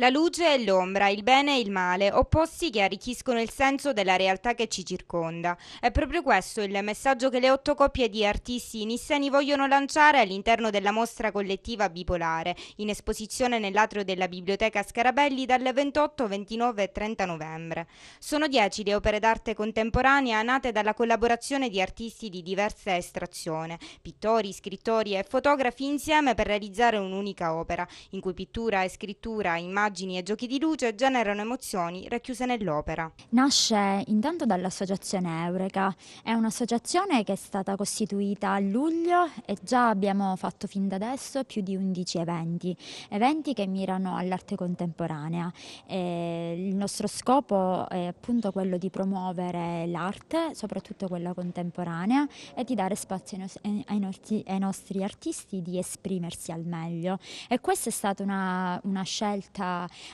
La luce e l'ombra, il bene e il male, opposti che arricchiscono il senso della realtà che ci circonda. È proprio questo il messaggio che le otto coppie di artisti nisseni vogliono lanciare all'interno della mostra collettiva bipolare, in esposizione nell'atrio della Biblioteca Scarabelli dal 28, 29 e 30 novembre. Sono dieci le opere d'arte contemporanea nate dalla collaborazione di artisti di diversa estrazione, pittori, scrittori e fotografi insieme per realizzare un'unica opera, in cui pittura e scrittura, immagini immagini e giochi di luce generano emozioni racchiuse nell'opera. Nasce intanto dall'associazione Eureka, è un'associazione che è stata costituita a luglio e già abbiamo fatto fin da adesso più di 11 eventi, eventi che mirano all'arte contemporanea. E il nostro scopo è appunto quello di promuovere l'arte, soprattutto quella contemporanea, e di dare spazio ai nostri, ai nostri artisti di esprimersi al meglio. E questa è stata una, una scelta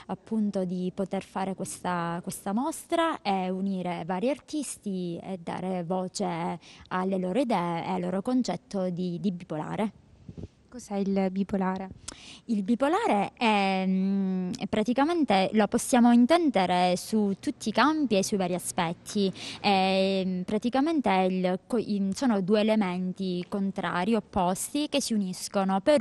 appunto di poter fare questa, questa mostra e unire vari artisti e dare voce alle loro idee e al loro concetto di, di bipolare cos'è il bipolare? Il bipolare mm, è, praticamente lo possiamo intendere su tutti i campi e sui vari aspetti. È, mm, praticamente il, sono due elementi contrari, opposti, che si uniscono per,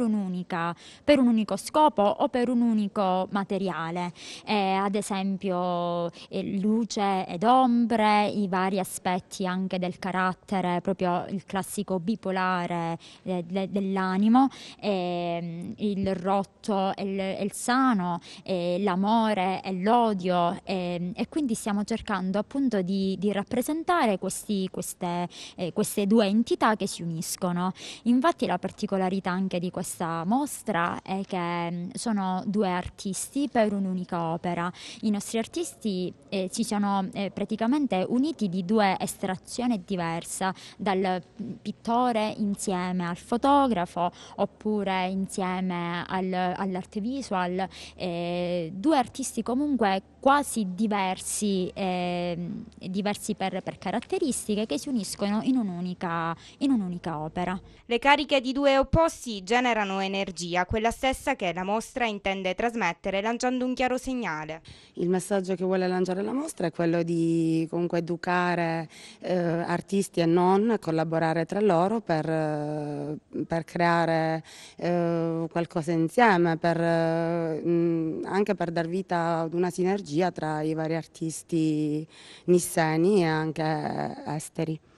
per un unico scopo o per un unico materiale. È, ad esempio eh, luce ed ombre, i vari aspetti anche del carattere, proprio il classico bipolare eh, dell'animo eh, il rotto e il, e il sano, eh, l'amore e l'odio eh, e quindi stiamo cercando appunto di, di rappresentare questi, queste, eh, queste, due entità che si uniscono. Infatti la particolarità anche di questa mostra è che mm, sono due artisti per un'unica opera. I nostri artisti ci eh, sono eh, praticamente uniti di due estrazioni diverse, dal mm, pittore insieme al fotografo oppure oppure insieme al, all'arte visual, eh, due artisti comunque quasi diversi, eh, diversi per, per, caratteristiche che si uniscono in un'unica, in un'unica opera. Le cariche di due opposti generano energia, quella stessa che la mostra intende trasmettere lanciando un chiaro segnale. Il messaggio che vuole lanciare la mostra è quello di comunque educare eh, artisti e non, collaborare tra loro per, eh, per creare eh, qualcosa insieme, per, eh, mh, anche per dar vita ad una sinergia tra i vari artisti nisseni e anche esteri.